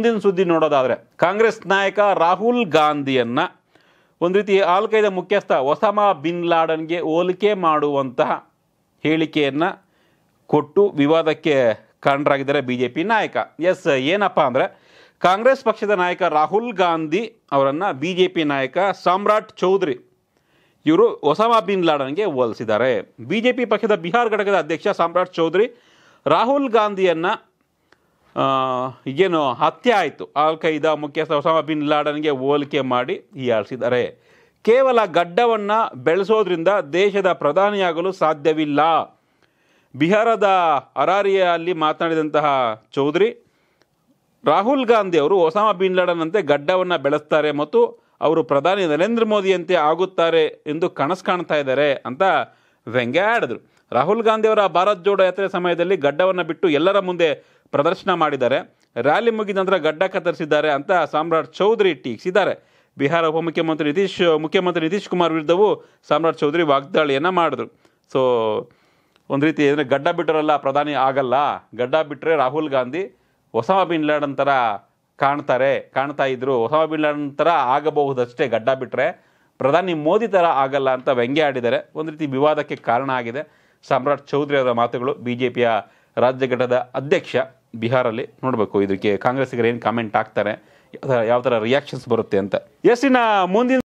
ಮುಂದಿನ ಸುದ್ದಿ ನೋಡೋದಾದರೆ ಕಾಂಗ್ರೆಸ್ ನಾಯಕ ರಾಹುಲ್ ಗಾಂಧಿಯನ್ನು ಒಂದು ರೀತಿ ಆಲ್ ಕೈದ ಮುಖ್ಯಸ್ಥ ಒಸಾಮಾ ಬಿನ್ ಲಾಡನ್ಗೆ ಹೋಲಿಕೆ ಮಾಡುವಂತಹ ಹೇಳಿಕೆಯನ್ನು ಕೊಟ್ಟು ವಿವಾದಕ್ಕೆ ಕಾರಣರಾಗಿದ್ದಾರೆ ಬಿ ಜೆ ಪಿ ನಾಯಕ ಎಸ್ ಏನಪ್ಪ ಅಂದರೆ ಕಾಂಗ್ರೆಸ್ ಪಕ್ಷದ ನಾಯಕ ರಾಹುಲ್ ಗಾಂಧಿ ಅವರನ್ನು ಬಿ ಜೆ ಪಿ ನಾಯಕ ಸಾಮ್ರಾಟ್ ಚೌಧರಿ ಇವರು ಒಸಾಮಾ ಬಿನ್ ಲಾಡನ್ಗೆ ಹೋಲಿಸಿದ್ದಾರೆ ಬಿ ಜೆ ಪಿ ಪಕ್ಷದ ಬಿಹಾರ್ ಘಟಕದ ಅಧ್ಯಕ್ಷ ಸಾಮ್ರಾಟ್ ಚೌಧರಿ ರಾಹುಲ್ ಗಾಂಧಿಯನ್ನು ಏನು ಹತ್ಯೆ ಆಯಿತು ಆಲ್ ಖೈದಾ ಮುಖ್ಯಸ್ಥ ಒಸಾಮಾ ಬಿನ್ ಲಾಡನ್ಗೆ ಹೋಲಿಕೆ ಮಾಡಿ ಹೀಯಾಳಿಸಿದ್ದಾರೆ ಕೇವಲ ಗಡ್ಡವನ್ನು ಬೆಳೆಸೋದ್ರಿಂದ ದೇಶದ ಪ್ರಧಾನಿಯಾಗಲು ಸಾಧ್ಯವಿಲ್ಲ ಬಿಹಾರದ ಅರಾರಿಯಲ್ಲಿ ಮಾತನಾಡಿದಂತಹ ಚೌಧರಿ ರಾಹುಲ್ ಗಾಂಧಿ ಅವರು ಒಸಾಮ ಬಿನ್ ಲಾಡನ್ ಅಂತೆ ಗಡ್ಡವನ್ನು ಬೆಳೆಸ್ತಾರೆ ಮತ್ತು ಅವರು ಪ್ರಧಾನಿ ನರೇಂದ್ರ ಮೋದಿಯಂತೆ ಆಗುತ್ತಾರೆ ಎಂದು ಕನಸು ಕಾಣ್ತಾ ಇದ್ದಾರೆ ಅಂತ ವ್ಯಂಗ್ಯ ಆಡಿದ್ರು ರಾಹುಲ್ ಗಾಂಧಿಯವರ ಭಾರತ್ ಜೋಡೋ ಯಾತ್ರೆ ಸಮಯದಲ್ಲಿ ಗಡ್ಡವನ್ನು ಬಿಟ್ಟು ಎಲ್ಲರ ಮುಂದೆ ಪ್ರದರ್ಶನ ಮಾಡಿದ್ದಾರೆ ರ್ಯಾಲಿ ಮುಗಿದ ನಂತರ ಗಡ್ಡ ಕತ್ತರಿಸಿದ್ದಾರೆ ಅಂತ ಸಾಮ್ರಾಟ್ ಚೌಧರಿ ಟೀಕಿಸಿದ್ದಾರೆ ಬಿಹಾರ ಉಪಮುಖ್ಯಮಂತ್ರಿ ನಿತೀಶ್ ಮುಖ್ಯಮಂತ್ರಿ ನಿತೀಶ್ ಕುಮಾರ್ ವಿರುದ್ಧವೂ ಸಾಮ್ರಾಟ್ ಚೌಧರಿ ವಾಗ್ದಾಳಿಯನ್ನು ಮಾಡಿದ್ರು ಸೊ ಒಂದು ರೀತಿ ಏನಂದರೆ ಗಡ್ಡ ಬಿಟ್ಟರಲ್ಲ ಪ್ರಧಾನಿ ಆಗಲ್ಲ ಗಡ್ಡ ಬಿಟ್ಟರೆ ರಾಹುಲ್ ಗಾಂಧಿ ಹೊಸ ಬಿನ್ ಲಾಡನ್ ಕಾಣ್ತಾರೆ ಕಾಣ್ತಾ ಇದ್ರು ಹೊಸ ಬಿನ್ ಲಾಡನ್ ಥರ ಆಗಬಹುದಷ್ಟೇ ಗಡ್ಡ ಬಿಟ್ಟರೆ ಪ್ರಧಾನಿ ಮೋದಿ ಥರ ಆಗಲ್ಲ ಅಂತ ವ್ಯಂಗ್ಯ ಆಡಿದ್ದಾರೆ ಒಂದು ರೀತಿ ವಿವಾದಕ್ಕೆ ಕಾರಣ ಆಗಿದೆ ಸಾಮ್ರಾಟ್ ಚೌಧರಿ ಅವರ ಮಾತುಗಳು ಬಿಜೆಪಿಯ ರಾಜ್ಯ ಘಟದ ಅಧ್ಯಕ್ಷ ಬಿಹಾರಲ್ಲಿ ನೋಡಬೇಕು ಇದಕ್ಕೆ ಕಾಂಗ್ರೆಸ್ಸಿಗರು ಏನು ಕಾಮೆಂಟ್ ಆಗ್ತಾರೆ ಯಾವ ಥರ ರಿಯಾಕ್ಷನ್ಸ್ ಬರುತ್ತೆ ಅಂತ ಎಸ್ ಇನ್ನು ಮುಂದಿನ